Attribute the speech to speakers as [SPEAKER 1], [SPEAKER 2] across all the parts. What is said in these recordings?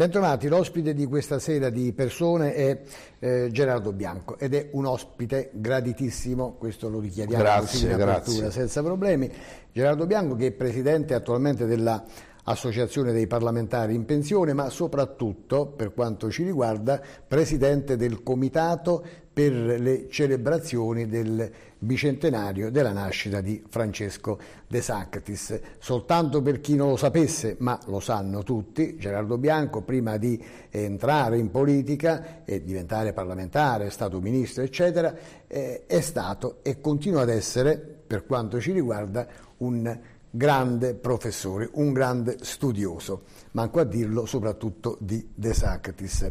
[SPEAKER 1] Bentrovati, l'ospite di questa sera di persone è eh, Gerardo Bianco ed è un ospite graditissimo, questo lo richiediamo grazie, in apertura senza problemi. Gerardo Bianco che è presidente attualmente dell'Associazione dei parlamentari in pensione, ma soprattutto, per quanto ci riguarda, presidente del Comitato per le celebrazioni del bicentenario della nascita di Francesco De Sanctis. Soltanto per chi non lo sapesse, ma lo sanno tutti, Gerardo Bianco prima di entrare in politica e diventare parlamentare, è stato ministro, eccetera, eh, è stato e continua ad essere, per quanto ci riguarda, un grande professore, un grande studioso, manco a dirlo soprattutto di De Sanctis.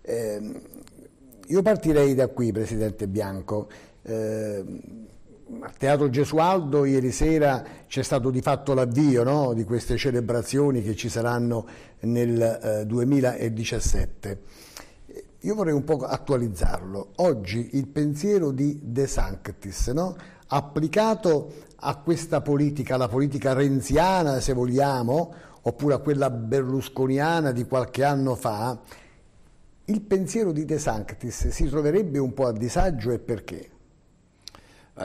[SPEAKER 1] Eh, io partirei da qui, Presidente Bianco. Eh, al Teatro Gesualdo ieri sera c'è stato di fatto l'avvio no, di queste celebrazioni che ci saranno nel eh, 2017. Io vorrei un po' attualizzarlo. Oggi il pensiero di De Sanctis, no, applicato a questa politica, alla politica renziana se vogliamo, oppure a quella berlusconiana di qualche anno fa, il pensiero di De Sanctis si troverebbe un po' a disagio e perché?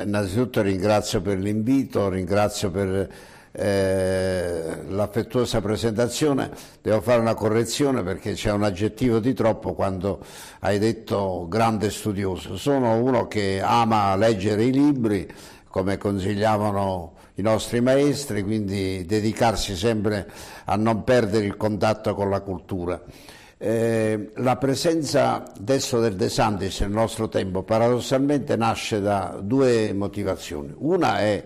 [SPEAKER 2] Innanzitutto ringrazio per l'invito, ringrazio per eh, l'affettuosa presentazione. Devo fare una correzione perché c'è un aggettivo di troppo quando hai detto grande studioso. Sono uno che ama leggere i libri, come consigliavano i nostri maestri, quindi dedicarsi sempre a non perdere il contatto con la cultura. Eh, la presenza adesso del De Santis nel nostro tempo paradossalmente nasce da due motivazioni. Una è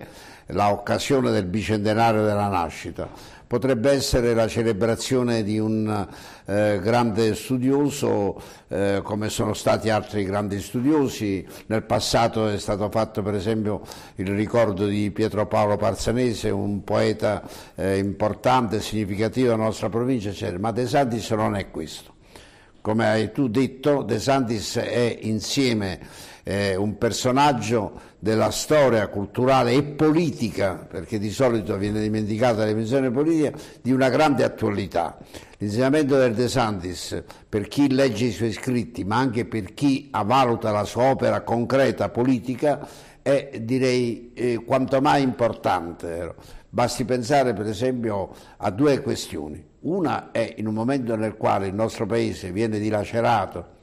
[SPEAKER 2] l'occasione del bicentenario della nascita, potrebbe essere la celebrazione di un eh, grande studioso eh, come sono stati altri grandi studiosi. Nel passato è stato fatto per esempio il ricordo di Pietro Paolo Parzanese, un poeta eh, importante, significativo della nostra provincia, eccetera. ma De Santis non è questo. Come hai tu detto, De Santis è insieme eh, un personaggio della storia culturale e politica, perché di solito viene dimenticata la dimensione politica, di una grande attualità. L'insegnamento del De Santis, per chi legge i suoi scritti, ma anche per chi avaluta la sua opera concreta politica, è direi eh, quanto mai importante. Basti pensare per esempio a due questioni. Una è in un momento nel quale il nostro paese viene dilacerato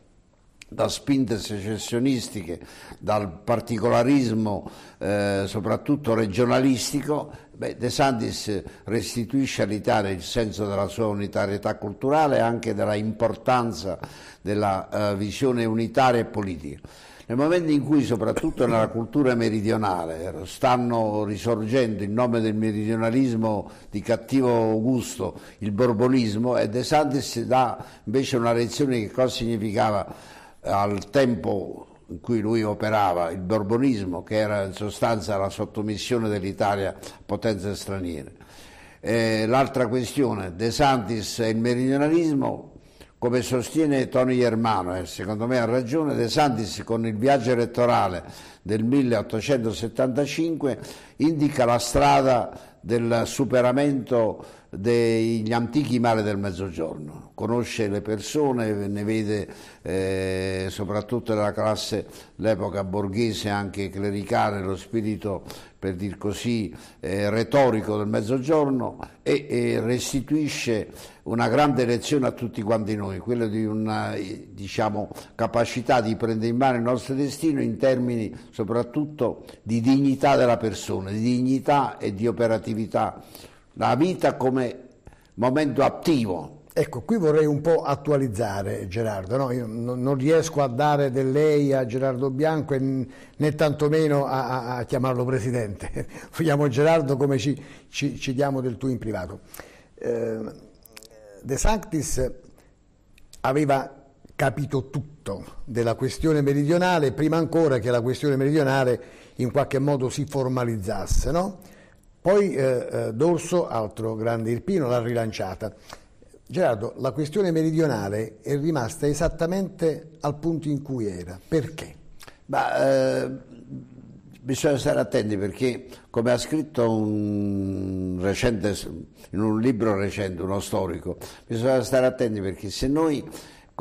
[SPEAKER 2] da spinte secessionistiche, dal particolarismo eh, soprattutto regionalistico, beh, De Santis restituisce all'Italia il senso della sua unitarietà culturale e anche della importanza della eh, visione unitaria e politica. Nel momento in cui, soprattutto nella cultura meridionale, stanno risorgendo in nome del meridionalismo di cattivo gusto il borbonismo, e De Santis dà invece una lezione di che cosa significava al tempo in cui lui operava, il borbonismo, che era in sostanza la sottomissione dell'Italia a potenze straniere. Eh, l'altra questione, De Santis e il meridionalismo, come sostiene Tony Germano, e secondo me ha ragione, De Santis con il viaggio elettorale del 1875 indica la strada del superamento degli antichi mari del Mezzogiorno, conosce le persone, ne vede eh, soprattutto nella classe, l'epoca borghese, anche clericale, lo spirito, per dir così, eh, retorico del Mezzogiorno e, e, restituisce una grande lezione a tutti quanti noi, quella di una eh, diciamo, capacità di prendere in mano il nostro destino in termini soprattutto di dignità della persona, di dignità e di operatività la vita come momento attivo.
[SPEAKER 1] Ecco, qui vorrei un po' attualizzare Gerardo, no? io non riesco a dare del lei a Gerardo Bianco né tantomeno a, a chiamarlo presidente, vogliamo Gerardo come ci, ci, ci, diamo del tu in privato. Eh, De Sanctis aveva capito tutto della questione meridionale prima ancora che la questione meridionale in qualche modo si formalizzasse, no? Poi eh, eh, Dorso, altro grande irpino, l'ha rilanciata. Gerardo, la questione meridionale è rimasta esattamente al punto in cui era. Perché?
[SPEAKER 2] Ma, eh, bisogna stare attenti perché, come ha scritto un recente, in un libro recente, uno storico, bisogna stare attenti perché se noi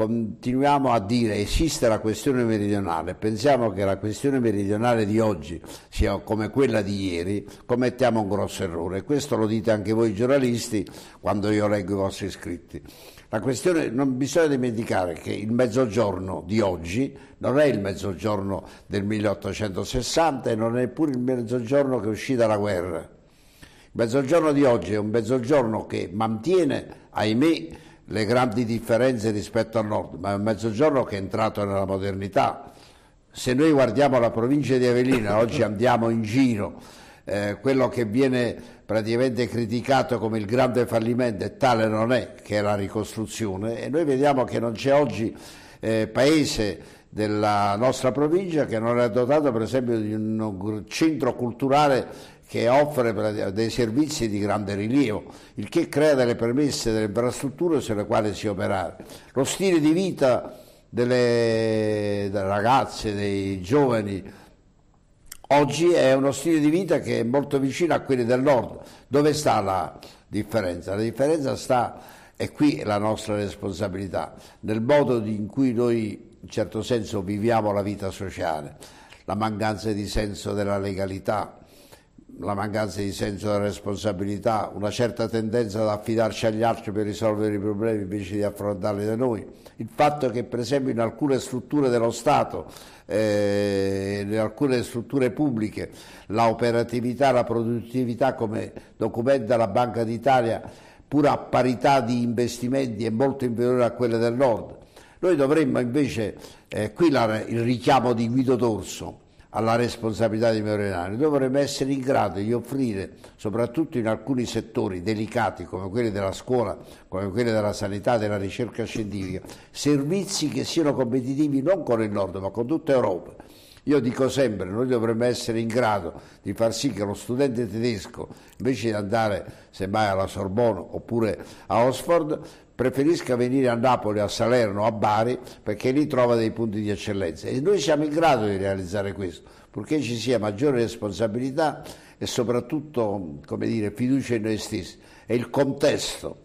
[SPEAKER 2] continuiamo a dire esiste la questione meridionale, pensiamo che la questione meridionale di oggi sia come quella di ieri, commettiamo un grosso errore. Questo lo dite anche voi giornalisti quando io leggo i vostri scritti. Questione, non bisogna dimenticare che il mezzogiorno di oggi non è il mezzogiorno del 1860 e non è neppure il mezzogiorno che uscì dalla guerra. Il mezzogiorno di oggi è un mezzogiorno che mantiene, ahimè, le grandi differenze rispetto al nord, ma è un mezzogiorno che è entrato nella modernità. Se noi guardiamo la provincia di Avellino, oggi andiamo in giro, eh, quello che viene praticamente criticato come il grande fallimento e tale non è, che è la ricostruzione, e noi vediamo che non c'è oggi eh, paese della nostra provincia che non è dotato per esempio di un centro culturale che offre dei servizi di grande rilievo, il che crea delle premesse, delle infrastrutture sulle quali si operare. Lo stile di vita delle, delle ragazze, dei giovani, oggi è uno stile di vita che è molto vicino a quelli del nord. Dove sta la differenza? La differenza sta, e qui la nostra responsabilità, nel modo in cui noi in certo senso viviamo la vita sociale, la mancanza di senso della legalità, la mancanza di senso della responsabilità, una certa tendenza ad affidarci agli altri per risolvere i problemi invece di affrontarli da noi, il fatto che per esempio in alcune strutture dello Stato, eh, in alcune strutture pubbliche, la operatività, la produttività come documenta la Banca d'Italia, pur a parità di investimenti è molto inferiore a quella del Nord. Noi dovremmo invece, eh, qui la, il richiamo di Guido Dorso, alla responsabilità di mio noi dovremmo essere in grado di offrire, soprattutto in alcuni settori delicati come quelli della scuola, come quelli della sanità, della ricerca scientifica, servizi che siano competitivi non con il nord ma con tutta Europa io dico sempre, noi dovremmo essere in grado di far sì che lo studente tedesco, invece di andare semmai alla Sorbonne oppure a Oxford, preferisca venire a Napoli, a Salerno, a Bari, perché lì trova dei punti di eccellenza. E noi siamo in grado di realizzare questo, purché ci sia maggiore responsabilità e soprattutto, come dire, fiducia in noi stessi. E il contesto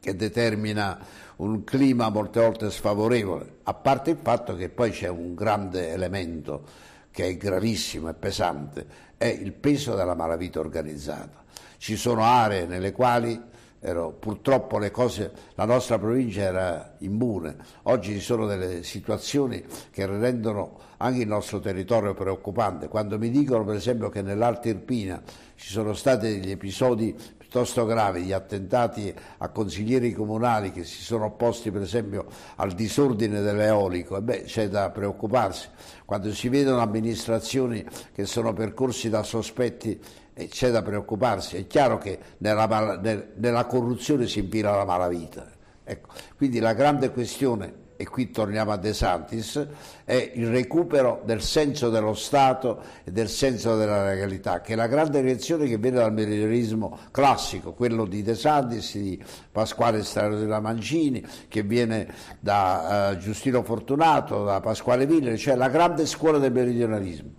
[SPEAKER 2] che determina un clima molte volte sfavorevole, a parte il fatto che poi c'è un grande elemento che è gravissimo e pesante, è il peso della malavita organizzata. Ci sono aree nelle quali ero, purtroppo cose, la nostra provincia era immune, oggi ci sono delle situazioni che rendono anche il nostro territorio preoccupante. Quando mi dicono per esempio che nell'Alta Irpina ci sono stati degli episodi piuttosto grave gli attentati a consiglieri comunali che si sono opposti per esempio al disordine dell'eolico, beh, c'è da preoccuparsi. Quando si vedono amministrazioni che sono percorsi da sospetti eh, c'è da preoccuparsi. È chiaro che nella, nella corruzione si impira la malavita. Ecco. Quindi la grande questione e qui torniamo a De Santis, è il recupero del senso dello Stato e del senso della legalità, che è la grande reazione che viene dal meridionismo classico, quello di De Santis, di Pasquale Strano della Mancini, che viene da eh, Giustino Fortunato, da Pasquale Villere, cioè la grande scuola del
[SPEAKER 1] meridionalismo.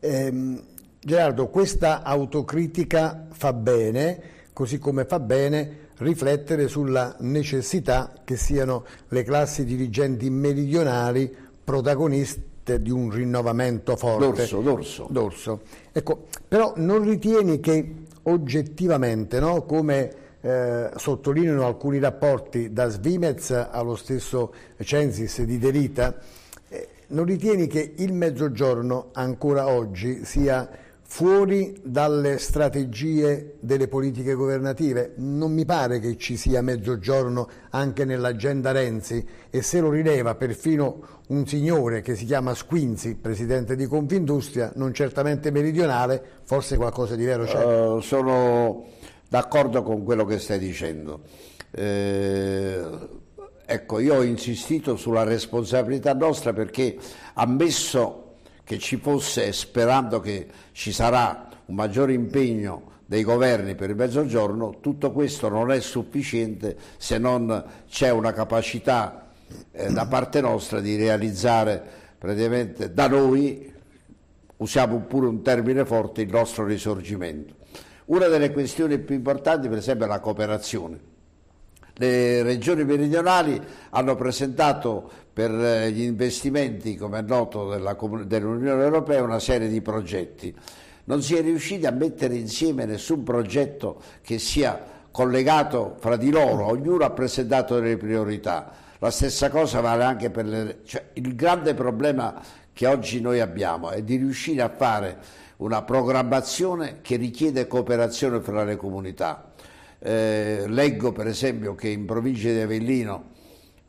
[SPEAKER 1] Ehm, Gerardo, questa autocritica fa bene, così come fa bene riflettere sulla necessità che siano le classi dirigenti meridionali protagoniste di un rinnovamento forte. Dorso, dorso. dorso. Ecco, però non ritieni che oggettivamente, no, come eh, sottolineano alcuni rapporti da Svimez allo stesso Censis di Derita, eh, non ritieni che il Mezzogiorno ancora oggi sia fuori dalle strategie delle politiche governative. Non mi pare che ci sia mezzogiorno anche nell'agenda Renzi e se lo rileva perfino un signore che si chiama Squinzi, presidente di Confindustria, non certamente meridionale, forse qualcosa di vero c'è. Uh, sono
[SPEAKER 2] d'accordo con quello che stai dicendo. Eh, ecco, io ho insistito sulla responsabilità nostra perché ammesso che ci fosse, sperando che ci sarà un maggiore impegno dei governi per il mezzogiorno, tutto questo non è sufficiente se non c'è una capacità eh, da parte nostra di realizzare praticamente da noi, usiamo pure un termine forte, il nostro risorgimento. Una delle questioni più importanti per esempio è la cooperazione. Le regioni meridionali hanno presentato per eh, gli investimenti, come è noto, dell'Unione Europea una serie di progetti. Non si è riusciti a mettere insieme nessun progetto che sia collegato fra di loro, ognuno ha presentato delle priorità. La stessa cosa vale anche per le... Cioè, il grande problema che oggi noi abbiamo è di riuscire a fare una programmazione che richiede cooperazione fra le comunità eh, leggo per esempio che in provincia di Avellino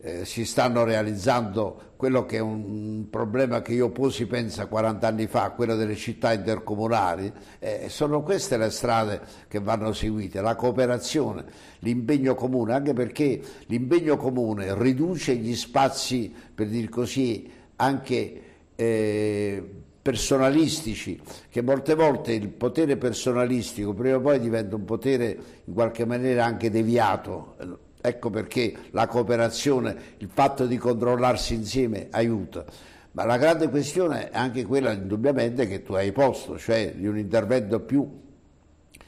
[SPEAKER 2] eh, si stanno realizzando quello che è un problema che io posi, pensa, 40 anni fa, quello delle città intercomunali. Eh, sono queste le strade che vanno seguite, la cooperazione, l'impegno comune, anche perché l'impegno comune riduce gli spazi, per dir così, anche... Eh, personalistici, che molte volte il potere personalistico prima o poi diventa un potere in qualche maniera anche deviato. Ecco perché la cooperazione, il fatto di controllarsi insieme aiuta. Ma la grande questione è anche quella indubbiamente che tu hai posto, cioè di un intervento più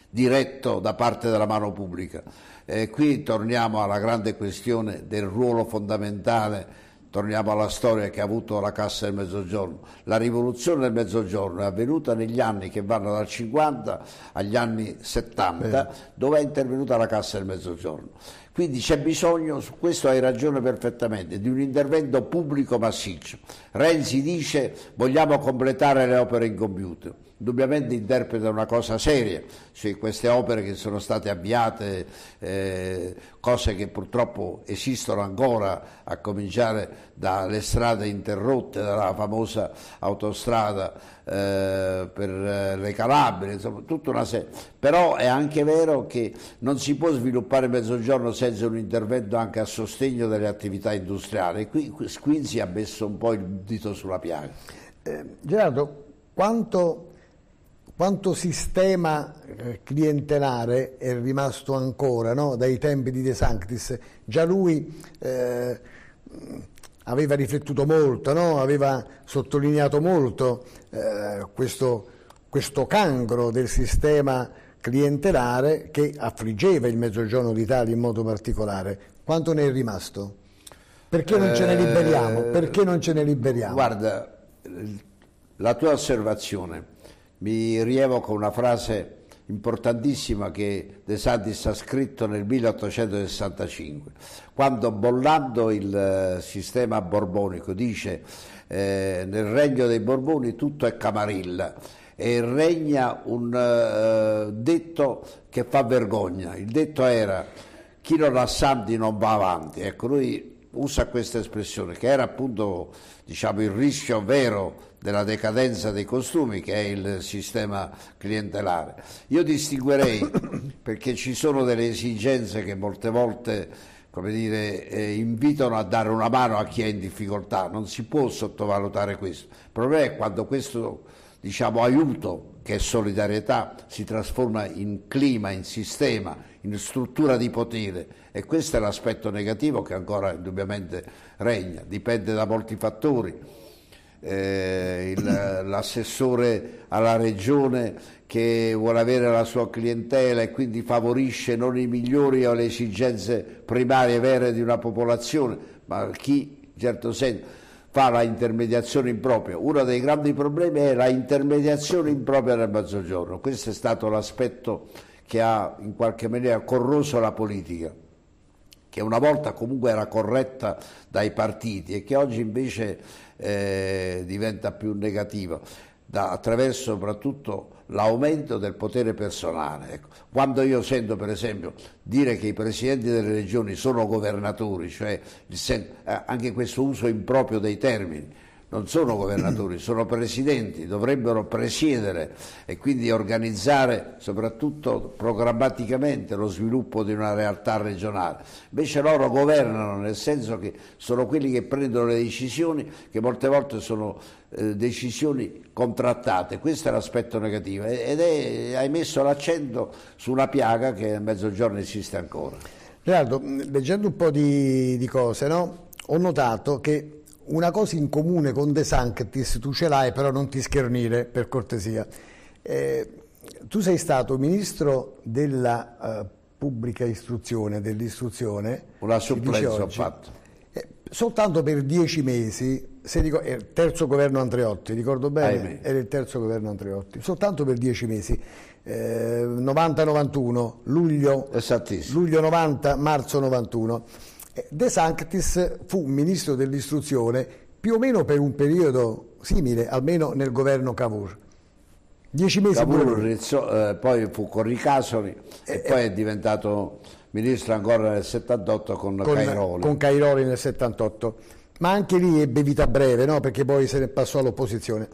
[SPEAKER 2] diretto da parte della mano pubblica. E qui torniamo alla grande questione del ruolo fondamentale torniamo alla storia che ha avuto la Cassa del Mezzogiorno. La rivoluzione del Mezzogiorno è avvenuta negli anni che vanno dal 50 agli anni 70, Beh. dove è intervenuta la Cassa del Mezzogiorno. Quindi c'è bisogno, su questo hai ragione perfettamente, di un intervento pubblico massiccio. Renzi dice vogliamo completare le opere incompiute. Indubbiamente interpreta una cosa seria, cioè queste opere che sono state avviate, eh, cose che purtroppo esistono ancora, a cominciare dalle strade interrotte, dalla famosa autostrada eh, per eh, le Calabrie, insomma, tutta una serie. Però è anche vero che non si può sviluppare Mezzogiorno senza un intervento anche a sostegno delle attività industriali. Qui Squinzi ha messo un po' il dito sulla piaga.
[SPEAKER 1] Eh, Gerardo, quanto, quanto sistema eh, clientelare è rimasto ancora no? dai tempi di De Sanctis? Già lui... Eh, aveva riflettuto molto, no? aveva sottolineato molto eh, questo, questo cancro del sistema clientelare che affliggeva il mezzogiorno d'Italia in modo particolare. Quanto ne è rimasto? Perché non ce ne eh, liberiamo? Perché non ce ne liberiamo? Guarda, la
[SPEAKER 2] tua osservazione mi rievoca una frase importantissima che De Santis ha scritto nel 1865, quando bollando il eh, sistema borbonico dice eh, nel regno dei Borboni tutto è camarilla e regna un eh, detto che fa vergogna, il detto era chi non ha santi non va avanti, ecco lui usa questa espressione che era appunto diciamo, il rischio vero della decadenza dei costumi che è il sistema clientelare. Io distinguerei perché ci sono delle esigenze che molte volte come dire, eh, invitano a dare una mano a chi è in difficoltà, non si può sottovalutare questo. Il problema è quando questo diciamo, aiuto, che è solidarietà, si trasforma in clima, in sistema, in struttura di potere e questo è l'aspetto negativo che ancora indubbiamente regna, dipende da molti fattori eh, il, l'assessore alla regione che vuole avere la sua clientela e quindi favorisce non i migliori o le esigenze primarie vere di una popolazione, ma chi in certo senso fa la intermediazione impropria. Uno dei grandi problemi è la intermediazione impropria nel mezzogiorno. Questo è stato l'aspetto che ha in qualche maniera corroso la politica, che una volta comunque era corretta dai partiti e che oggi invece eh, diventa più negativo, da, attraverso soprattutto l'aumento del potere personale. Ecco. Quando io sento per esempio dire che i presidenti delle regioni sono governatori, cioè eh, anche questo uso improprio dei termini, non sono governatori, sono presidenti, dovrebbero presiedere e quindi organizzare soprattutto programmaticamente lo sviluppo di una realtà regionale. Invece loro governano nel senso che sono quelli che prendono le decisioni che molte volte sono eh, decisioni contrattate. Questo è l'aspetto negativo ed è, hai messo l'accento su una piaga che a mezzogiorno esiste ancora.
[SPEAKER 1] Leonardo, leggendo un po' di, di cose, no? ho notato che una cosa in comune con De Sanctis tu ce l'hai, però non ti schernire per cortesia. Eh, tu sei stato ministro della eh, pubblica istruzione, dell'istruzione. Una supplenza ho fatto. Eh, soltanto per dieci mesi, se dico, eh, terzo governo Andreotti, ricordo bene? Ahimè. Era il terzo governo Andreotti, soltanto per dieci mesi. 90-91, eh, luglio, luglio 90, marzo 91. De Sanctis fu ministro dell'istruzione più o meno per un periodo simile, almeno nel governo Cavour. Dieci mesi Cavour,
[SPEAKER 2] Rizzo, eh, poi fu Corricasoli eh, e eh. poi è diventato ministro ancora nel 78 con, con Cairoli. Con
[SPEAKER 1] Cairoli nel 78, ma anche lì ebbe vita breve, no? perché poi se ne passò all'opposizione.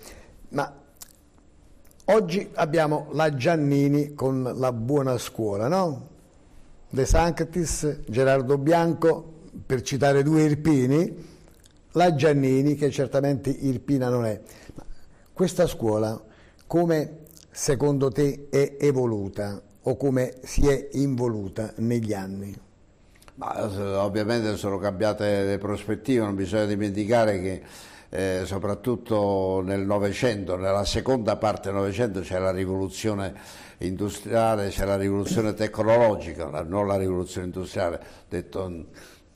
[SPEAKER 1] Ma oggi abbiamo la Giannini con la buona scuola, no? De Sanctis, Gerardo Bianco, per citare due Irpini, la Giannini, che certamente Irpina non è. Ma questa scuola come secondo te è evoluta o come si è involuta negli anni?
[SPEAKER 2] Ma, eh, ovviamente sono cambiate le prospettive, non bisogna dimenticare che eh, soprattutto nel Novecento, nella seconda parte del Novecento c'è la rivoluzione industriale, c'è la rivoluzione tecnologica, non la rivoluzione industriale, detto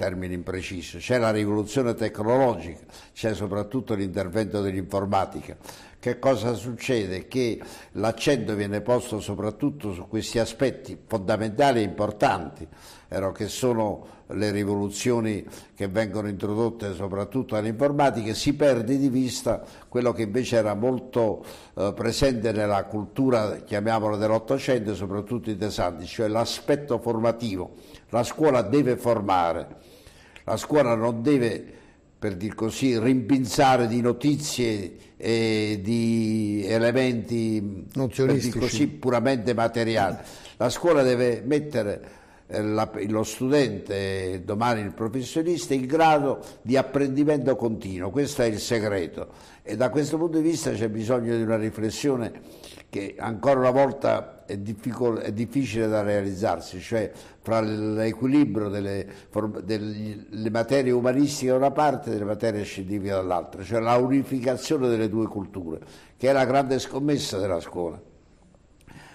[SPEAKER 2] termine impreciso, c'è la rivoluzione tecnologica, c'è soprattutto l'intervento dell'informatica. Che cosa succede? Che l'accento viene posto soprattutto su questi aspetti fondamentali e importanti, che sono le rivoluzioni che vengono introdotte soprattutto all'informatica, si perde di vista quello che invece era molto eh, presente nella cultura, chiamiamola dell'Ottocento, soprattutto in De Tesanti, cioè l'aspetto formativo. La scuola deve formare la scuola non deve, per dir così, rimpinzare di notizie e di elementi dir così, puramente materiali. La scuola deve mettere eh, la, lo studente, domani il professionista, in grado di apprendimento continuo. Questo è il segreto e da questo punto di vista c'è bisogno di una riflessione che ancora una volta è, è difficile da realizzarsi, cioè fra l'equilibrio delle, delle, materie umanistiche da una parte e delle materie scientifiche dall'altra, cioè la unificazione delle due culture, che è la grande scommessa della scuola.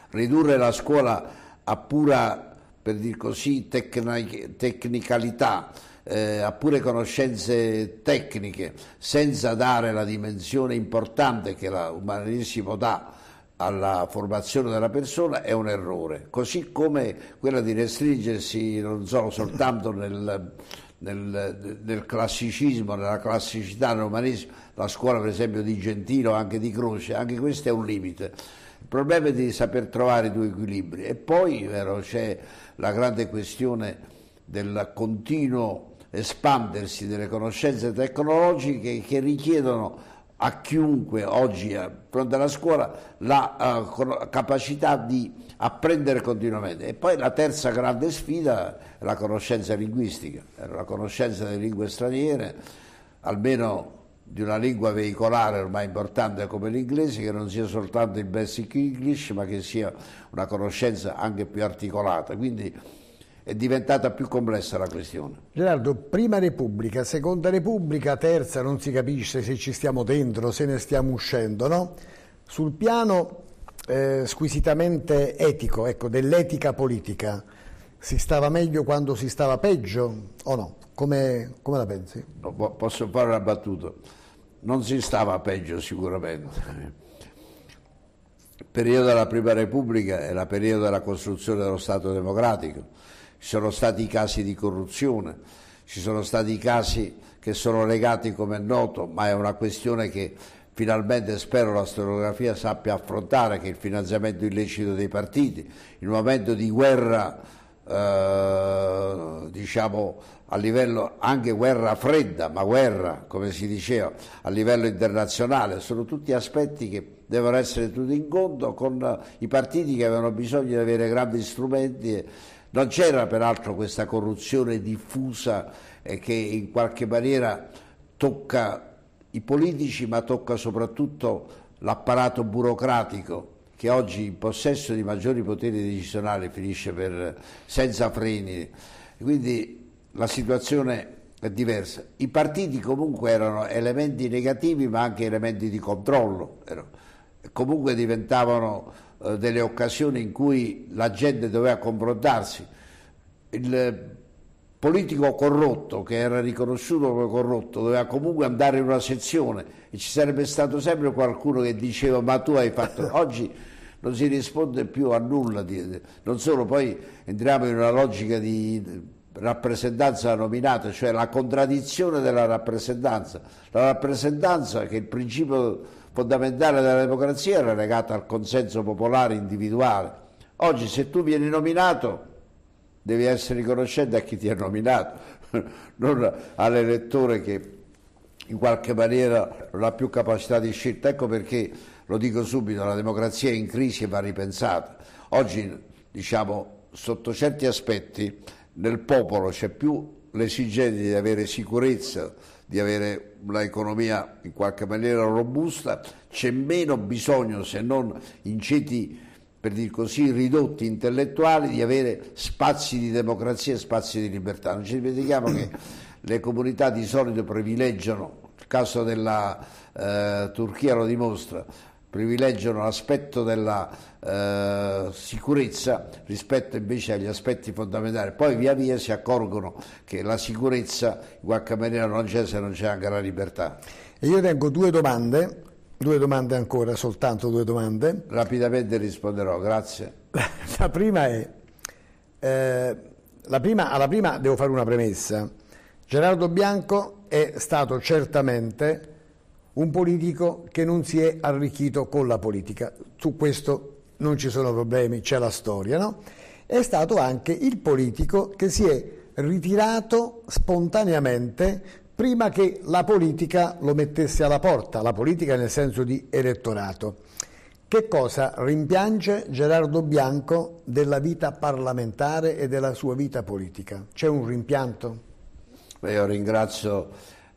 [SPEAKER 2] Ridurre la scuola a pura, per dir così, tecnic tecnicalità, eh, a pure conoscenze tecniche, senza dare la dimensione importante che l'umanesimo dà alla formazione della persona è un errore, così come quella di restringersi, non so, soltanto nel, nel, nel, classicismo, nella classicità, nel la scuola per esempio di Gentino, anche di Croce, anche questo è un limite. Il problema è di saper trovare i due equilibri e poi vero, c'è la grande questione del continuo espandersi delle conoscenze tecnologiche che richiedono a chiunque oggi è eh, pronto alla scuola la uh, capacità di apprendere continuamente. E poi la terza grande sfida è la conoscenza linguistica, la conoscenza delle lingue straniere, almeno di una lingua veicolare ormai importante come l'inglese, che non sia soltanto il basic English, ma che sia una conoscenza anche più articolata. Quindi è diventata più complessa la questione.
[SPEAKER 1] Gerardo, prima Repubblica, seconda Repubblica, terza non si capisce se ci stiamo dentro, se ne stiamo uscendo, no? Sul piano eh, squisitamente etico, ecco, dell'etica politica, si stava meglio quando si stava peggio o no? Come, come la pensi?
[SPEAKER 2] posso fare una battuta? Non si stava peggio sicuramente. Il periodo della Prima Repubblica era il periodo della costruzione dello Stato democratico ci sono stati i casi di corruzione, ci sono stati i casi che sono legati come è noto, ma è una questione che finalmente spero la storiografia sappia affrontare, che è il finanziamento illecito dei partiti, il momento di guerra eh, diciamo a livello anche guerra fredda, ma guerra come si diceva a livello internazionale, sono tutti aspetti che devono essere tenuti in conto con i partiti che avevano bisogno di avere grandi strumenti. E, non c'era peraltro questa corruzione diffusa eh, che in qualche maniera tocca i politici ma tocca soprattutto l'apparato burocratico che oggi in possesso di maggiori poteri decisionali finisce per senza freni. Quindi la situazione è diversa. I partiti comunque erano elementi negativi ma anche elementi di controllo comunque diventavano eh, delle occasioni in cui la gente doveva confrontarsi. Il politico corrotto, che era riconosciuto come corrotto, doveva comunque andare in una sezione e ci sarebbe stato sempre qualcuno che diceva ma tu hai fatto... Oggi non si risponde più a nulla, di... non solo poi entriamo in una logica di rappresentanza nominata, cioè la contraddizione della rappresentanza. La rappresentanza che è il principio fondamentale della democrazia era legata al consenso popolare individuale. Oggi se tu vieni nominato devi essere riconoscente a chi ti ha nominato, non all'elettore che in qualche maniera non ha più capacità di scelta. Ecco perché, lo dico subito, la democrazia è in crisi e va ripensata. Oggi, diciamo, sotto certi aspetti nel popolo c'è più l'esigenza di avere sicurezza di avere un'economia in qualche maniera robusta, c'è meno bisogno, se non in ceti per dir così ridotti intellettuali, di avere spazi di democrazia e spazi di libertà. Non ci dimentichiamo che le comunità di solito privilegiano, il caso della eh, Turchia lo dimostra, privilegiano l'aspetto della eh, sicurezza rispetto invece agli aspetti fondamentali. Poi via via si accorgono che la sicurezza in qualche maniera non c'è se non c'è anche la libertà. E io tengo due domande, due domande ancora,
[SPEAKER 1] soltanto due domande. Rapidamente risponderò, grazie. La prima è, eh, la prima, alla prima devo fare una premessa. Gerardo Bianco è stato certamente un politico che non si è arricchito con la politica. Su questo non ci sono problemi, c'è la storia, no? È stato anche il politico che si è ritirato spontaneamente prima che la politica lo mettesse alla porta, la politica nel senso di elettorato. Che cosa rimpiange Gerardo Bianco della vita parlamentare e della sua vita politica? C'è un rimpianto?
[SPEAKER 2] io ringrazio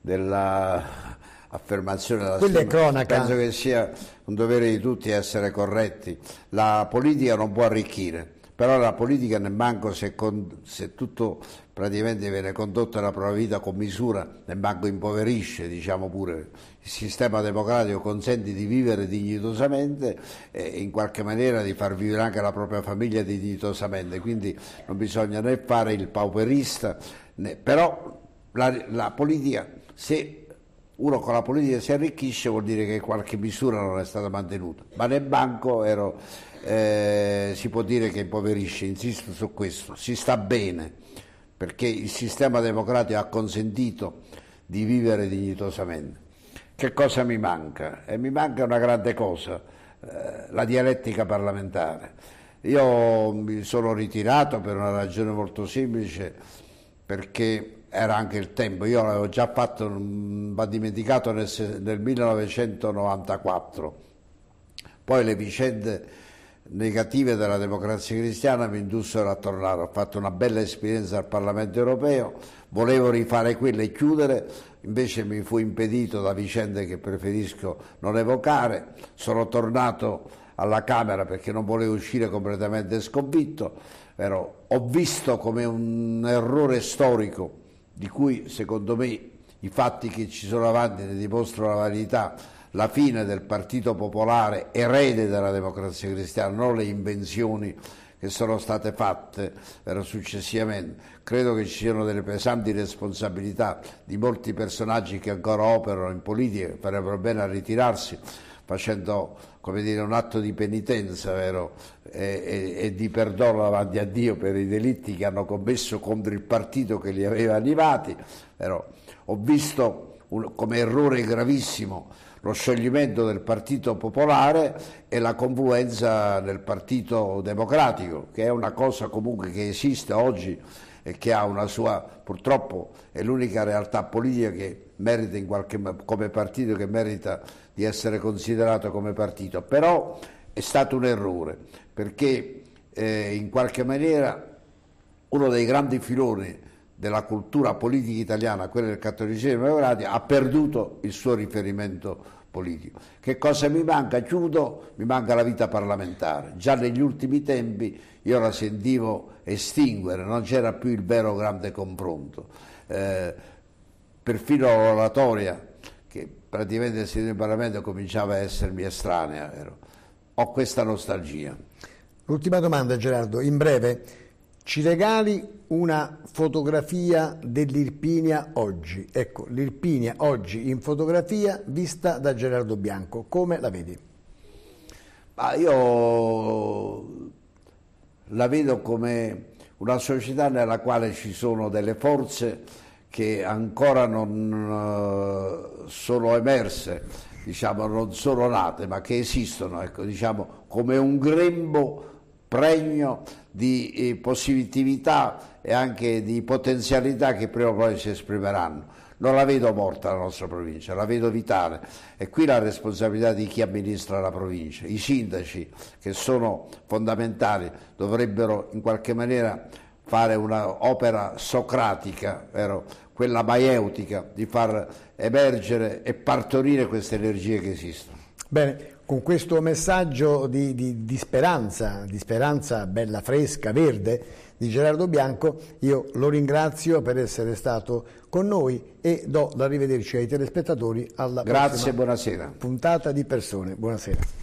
[SPEAKER 2] della affermazione della Quella stima. è cronaca. Penso che sia un dovere di tutti essere corretti. La politica non può arricchire, però la politica nemmeno se, con, se tutto praticamente viene condotto nella propria vita con misura, nemmeno impoverisce, diciamo pure. Il sistema democratico consente di vivere dignitosamente e in qualche maniera di far vivere anche la propria famiglia dignitosamente, quindi non bisogna né fare il pauperista, né, però la, la politica se uno con la politica si arricchisce vuol dire che qualche misura non è stata mantenuta, ma nel banco ero, eh, si può dire che impoverisce, insisto su questo, si sta bene perché il sistema democratico ha consentito di vivere dignitosamente. Che cosa mi manca? E mi manca una grande cosa, eh, la dialettica parlamentare. Io mi sono ritirato per una ragione molto semplice, perché era anche il tempo, io l'avevo già fatto, non mm, va dimenticato nel, nel 1994. Poi le vicende negative della democrazia cristiana mi indussero a tornare. Ho fatto una bella esperienza al Parlamento europeo, volevo rifare quella e chiudere, invece mi fu impedito da vicende che preferisco non evocare. Sono tornato alla Camera perché non volevo uscire completamente sconfitto. Però ho visto come un errore storico di cui secondo me i fatti che ci sono avanti ne dimostrano la vanità, la fine del Partito Popolare erede della democrazia cristiana, non le invenzioni che sono state fatte eh, successivamente. Credo che ci siano delle pesanti responsabilità di molti personaggi che ancora operano in politica, e farebbero bene a ritirarsi facendo come dire, un atto di penitenza vero? E, e, e, di perdono davanti a Dio per i delitti che hanno commesso contro il partito che li aveva animati. Vero? Ho visto un, come errore gravissimo lo scioglimento del Partito Popolare e la confluenza del Partito Democratico, che è una cosa comunque che esiste oggi e che ha una sua, purtroppo è l'unica realtà politica che merita in qualche, come partito, che merita di essere considerato come partito. Però è stato un errore, perché eh, in qualche maniera uno dei grandi filoni della cultura politica italiana, quella del cattolicesimo democratico, ha perduto il suo riferimento politico. Che cosa mi manca? Chiudo, mi manca la vita parlamentare. Già negli ultimi tempi io la sentivo estinguere, non c'era più il vero grande confronto. Eh, perfino l'oratoria, che praticamente il Parlamento cominciava a essermi estranea, vero? ho questa nostalgia.
[SPEAKER 1] L'ultima domanda Gerardo, in breve, ci regali una fotografia dell'Irpinia oggi? Ecco, l'Irpinia oggi in fotografia vista da Gerardo Bianco, come la vedi?
[SPEAKER 2] Ma io la vedo come una società nella quale ci sono delle forze che ancora non eh, sono emerse, diciamo, non sono nate, ma che esistono, ecco, diciamo, come un grembo pregno di eh, possibilità e anche di potenzialità che prima o poi si esprimeranno non la vedo morta la nostra provincia, la vedo vitale e qui la responsabilità di chi amministra la provincia, i sindaci che sono fondamentali dovrebbero in qualche maniera fare un'opera socratica, vero? quella maieutica, di far emergere e partorire queste energie che esistono.
[SPEAKER 1] Bene, con questo messaggio di, di, di speranza, di speranza bella, fresca, verde, di Gerardo Bianco. Io lo ringrazio per essere stato con noi e do da rivederci ai telespettatori alla Grazie, buonasera. puntata di persone. Buonasera.